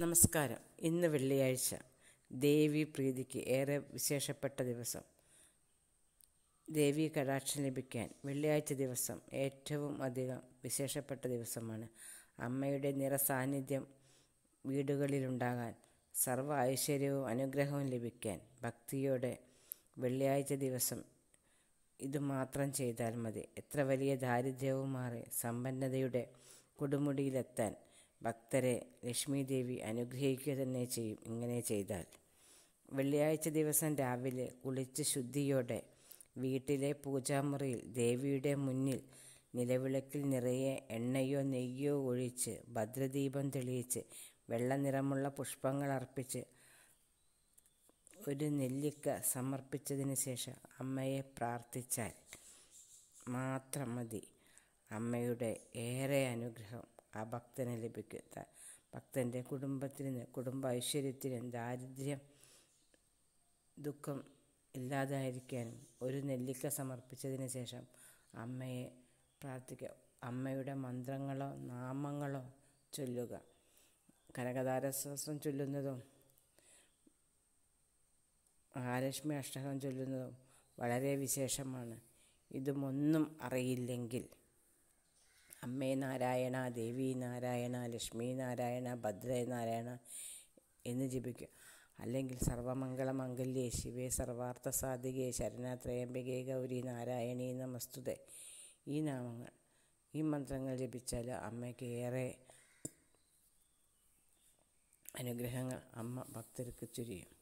നമസ്കാരം ഇന്ന് വെള്ളിയാഴ്ച ദേവി പ്രീതിക്ക് ഏറെ വിശേഷപ്പെട്ട ദിവസം ദേവി കടാക്ഷം ലഭിക്കാൻ വെള്ളിയാഴ്ച ദിവസം ഏറ്റവും അധികം വിശേഷപ്പെട്ട ദിവസമാണ് അമ്മയുടെ നിറസാന്നിധ്യം വീടുകളിലുണ്ടാകാൻ സർവ്വ ഐശ്വര്യവും അനുഗ്രഹവും ലഭിക്കാൻ ഭക്തിയോടെ വെള്ളിയാഴ്ച ദിവസം ഇത് മാത്രം ചെയ്താൽ മതി എത്ര വലിയ ദാരിദ്ര്യവും മാറി സമ്പന്നതയുടെ കൊടുമുടിയിലെത്താൻ ഭക്തരെ ലക്ഷ്മി ദേവി അനുഗ്രഹിക്കുക തന്നെ ചെയ്യും ഇങ്ങനെ ചെയ്താൽ വെള്ളിയാഴ്ച ദിവസം രാവിലെ കുളിച്ച് ശുദ്ധിയോടെ വീട്ടിലെ പൂജാമുറിയിൽ ദേവിയുടെ മുന്നിൽ നിലവിളക്കിൽ നിറയെ എണ്ണയോ നെയ്യോ ഒഴിച്ച് ഭദ്രദീപം തെളിയിച്ച് വെള്ള നിറമുള്ള പുഷ്പങ്ങൾ അർപ്പിച്ച് ഒരു നെല്ലിക്ക സമർപ്പിച്ചതിന് ശേഷം അമ്മയെ പ്രാർത്ഥിച്ചാൽ മാത്രം മതി അമ്മയുടെ ഏറെ അനുഗ്രഹം ആ ഭക്തന് ലഭിക്കുക ഭക്തൻ്റെ കുടുംബത്തിന് കുടുംബ ഐശ്വര്യത്തിന് ദാരിദ്ര്യം ദുഃഖം ഇല്ലാതായിരിക്കാനും ഒരു നെല്ലിക്ക സമർപ്പിച്ചതിന് ശേഷം അമ്മയെ പ്രാർത്ഥിക്കുക അമ്മയുടെ മന്ത്രങ്ങളോ നാമങ്ങളോ ചൊല്ലുക കനകതാരസ്വസ്വം ചൊല്ലുന്നതും മഹാലക്ഷ്മി അഷ്ടകം ചൊല്ലുന്നതും വളരെ വിശേഷമാണ് ഇതുമൊന്നും അറിയില്ലെങ്കിൽ അമ്മേ നാരായണ ദേവി നാരായണ ലക്ഷ്മി നാരായണ ഭദ്രേ നാരായണ എന്ന് ജപിക്കുക അല്ലെങ്കിൽ സർവമംഗളമംഗല്യേ ശിവേ സർവാർത്ഥ സാധികേ ശരണത്രയംബികേ ഗൗരി നാരായണി നമസ്തുതേ ഈ നാമങ്ങൾ ഈ മന്ത്രങ്ങൾ ജപിച്ചാൽ അമ്മയ്ക്ക് ഏറെ അനുഗ്രഹങ്ങൾ അമ്മ ഭക്തർക്ക് ചുരിയും